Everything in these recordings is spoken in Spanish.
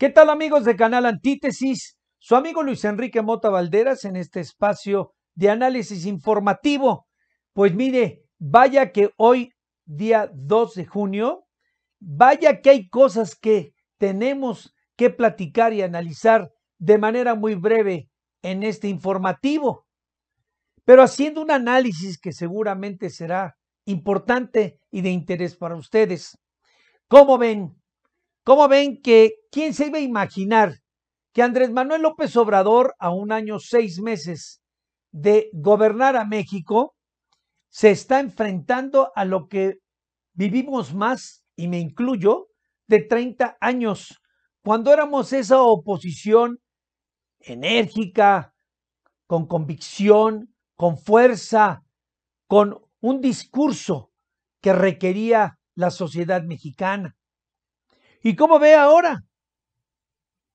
¿Qué tal amigos de Canal Antítesis? Su amigo Luis Enrique Mota Valderas en este espacio de análisis informativo. Pues mire, vaya que hoy, día 2 de junio, vaya que hay cosas que tenemos que platicar y analizar de manera muy breve en este informativo, pero haciendo un análisis que seguramente será importante y de interés para ustedes. ¿Cómo ven? ¿Cómo ven que quién se iba a imaginar que Andrés Manuel López Obrador, a un año seis meses de gobernar a México, se está enfrentando a lo que vivimos más, y me incluyo, de 30 años, cuando éramos esa oposición enérgica, con convicción, con fuerza, con un discurso que requería la sociedad mexicana. ¿Y cómo ve ahora?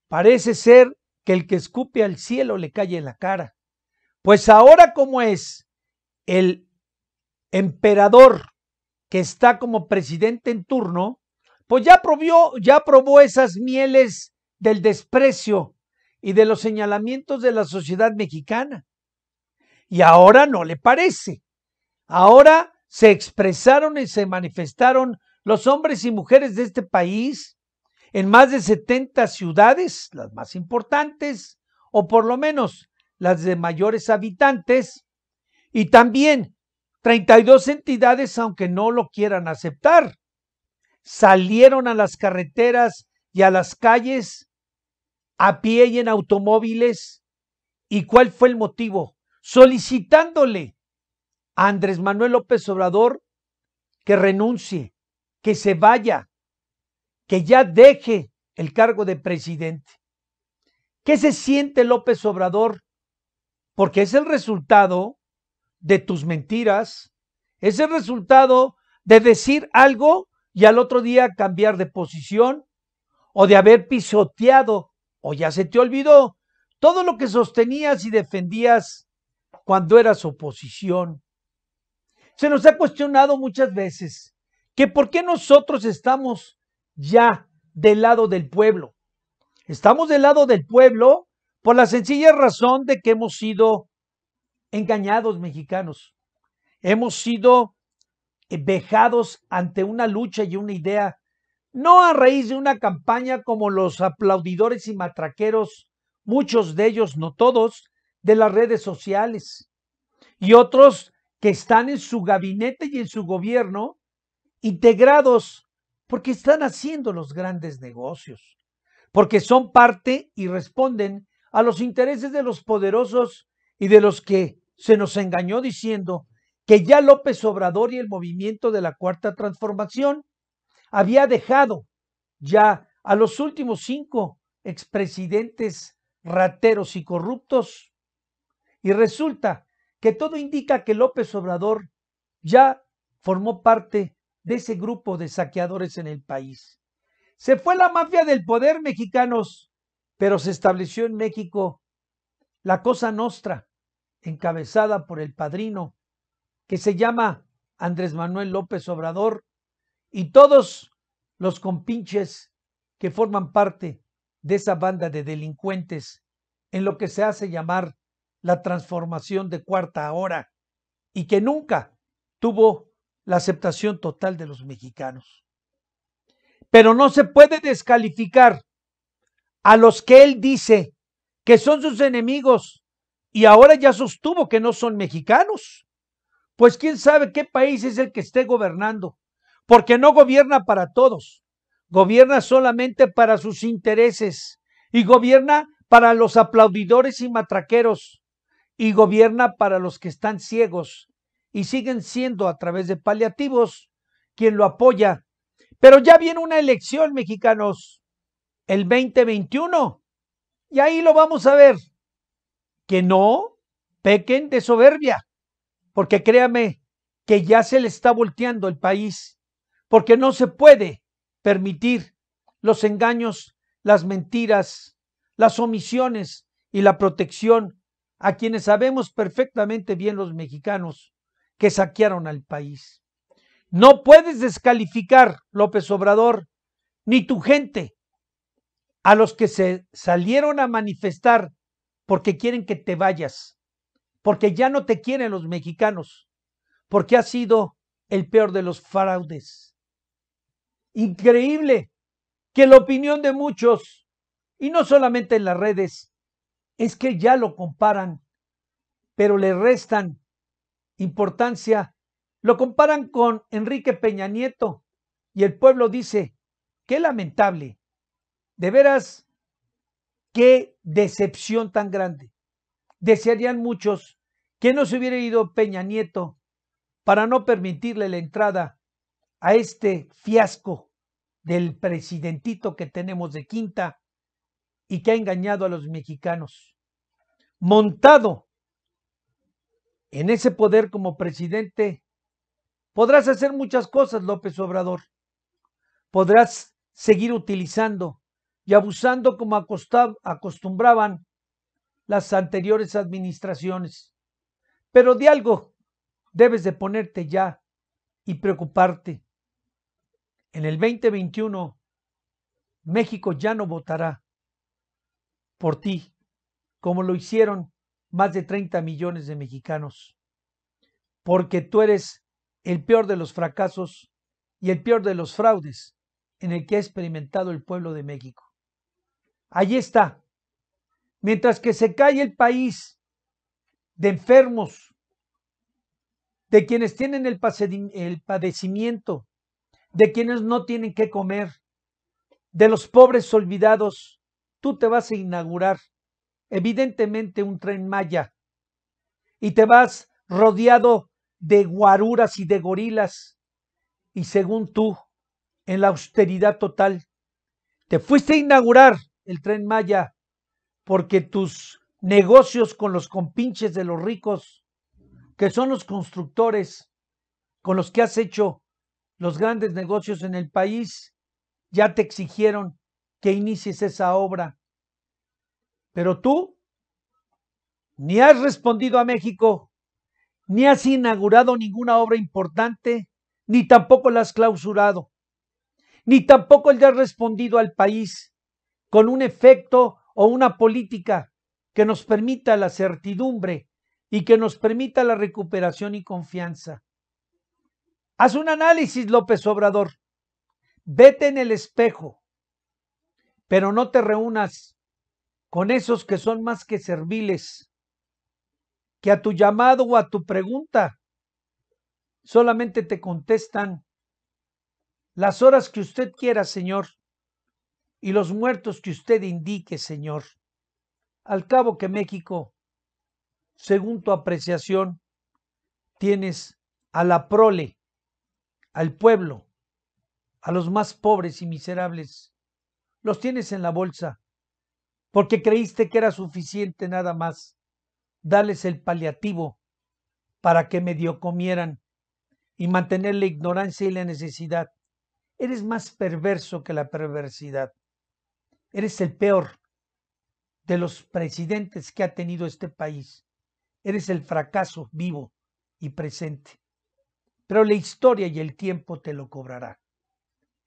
Parece ser que el que escupe al cielo le cae en la cara. Pues ahora como es el emperador que está como presidente en turno, pues ya probó, ya probó esas mieles del desprecio y de los señalamientos de la sociedad mexicana. Y ahora no le parece. Ahora se expresaron y se manifestaron los hombres y mujeres de este país en más de 70 ciudades, las más importantes, o por lo menos las de mayores habitantes, y también 32 entidades, aunque no lo quieran aceptar, salieron a las carreteras y a las calles a pie y en automóviles. ¿Y cuál fue el motivo? Solicitándole a Andrés Manuel López Obrador que renuncie, que se vaya, que ya deje el cargo de presidente. ¿Qué se siente López Obrador? Porque es el resultado de tus mentiras, es el resultado de decir algo y al otro día cambiar de posición o de haber pisoteado o ya se te olvidó todo lo que sostenías y defendías cuando eras oposición. Se nos ha cuestionado muchas veces que por qué nosotros estamos ya del lado del pueblo. Estamos del lado del pueblo por la sencilla razón de que hemos sido engañados mexicanos. Hemos sido vejados ante una lucha y una idea, no a raíz de una campaña como los aplaudidores y matraqueros, muchos de ellos, no todos, de las redes sociales, y otros que están en su gabinete y en su gobierno integrados porque están haciendo los grandes negocios, porque son parte y responden a los intereses de los poderosos y de los que se nos engañó diciendo que ya López Obrador y el movimiento de la Cuarta Transformación había dejado ya a los últimos cinco expresidentes rateros y corruptos. Y resulta que todo indica que López Obrador ya formó parte de ese grupo de saqueadores en el país. Se fue la mafia del poder mexicanos, pero se estableció en México la Cosa Nostra, encabezada por el padrino, que se llama Andrés Manuel López Obrador, y todos los compinches que forman parte de esa banda de delincuentes en lo que se hace llamar la transformación de cuarta hora, y que nunca tuvo la aceptación total de los mexicanos. Pero no se puede descalificar a los que él dice que son sus enemigos y ahora ya sostuvo que no son mexicanos. Pues quién sabe qué país es el que esté gobernando, porque no gobierna para todos, gobierna solamente para sus intereses y gobierna para los aplaudidores y matraqueros y gobierna para los que están ciegos y siguen siendo a través de paliativos quien lo apoya. Pero ya viene una elección, mexicanos, el 2021. Y ahí lo vamos a ver. Que no pequen de soberbia, porque créame que ya se le está volteando el país, porque no se puede permitir los engaños, las mentiras, las omisiones y la protección a quienes sabemos perfectamente bien los mexicanos que saquearon al país. No puedes descalificar, López Obrador, ni tu gente, a los que se salieron a manifestar porque quieren que te vayas, porque ya no te quieren los mexicanos, porque ha sido el peor de los fraudes. Increíble que la opinión de muchos, y no solamente en las redes, es que ya lo comparan, pero le restan importancia. Lo comparan con Enrique Peña Nieto y el pueblo dice, qué lamentable. De veras, qué decepción tan grande. Desearían muchos que no se hubiera ido Peña Nieto para no permitirle la entrada a este fiasco del presidentito que tenemos de quinta y que ha engañado a los mexicanos, montado en ese poder como presidente, podrás hacer muchas cosas, López Obrador. Podrás seguir utilizando y abusando como acostumbraban las anteriores administraciones. Pero de algo debes de ponerte ya y preocuparte. En el 2021, México ya no votará por ti, como lo hicieron más de 30 millones de mexicanos, porque tú eres el peor de los fracasos y el peor de los fraudes en el que ha experimentado el pueblo de México. Allí está. Mientras que se cae el país de enfermos, de quienes tienen el, padecimiento, de quienes no tienen que comer, de los pobres olvidados, tú te vas a inaugurar evidentemente un tren maya, y te vas rodeado de guaruras y de gorilas, y según tú, en la austeridad total, te fuiste a inaugurar el tren maya porque tus negocios con los compinches de los ricos, que son los constructores con los que has hecho los grandes negocios en el país, ya te exigieron que inicies esa obra pero tú ni has respondido a México, ni has inaugurado ninguna obra importante, ni tampoco la has clausurado, ni tampoco le has respondido al país con un efecto o una política que nos permita la certidumbre y que nos permita la recuperación y confianza. Haz un análisis, López Obrador. Vete en el espejo, pero no te reúnas con esos que son más que serviles, que a tu llamado o a tu pregunta solamente te contestan las horas que usted quiera, Señor, y los muertos que usted indique, Señor. Al cabo que México, según tu apreciación, tienes a la prole, al pueblo, a los más pobres y miserables, los tienes en la bolsa porque creíste que era suficiente nada más darles el paliativo para que medio comieran y mantener la ignorancia y la necesidad. Eres más perverso que la perversidad. Eres el peor de los presidentes que ha tenido este país. Eres el fracaso vivo y presente. Pero la historia y el tiempo te lo cobrará.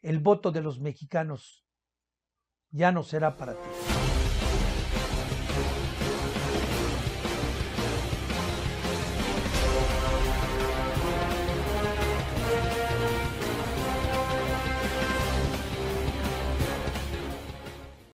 El voto de los mexicanos ya no será para ti.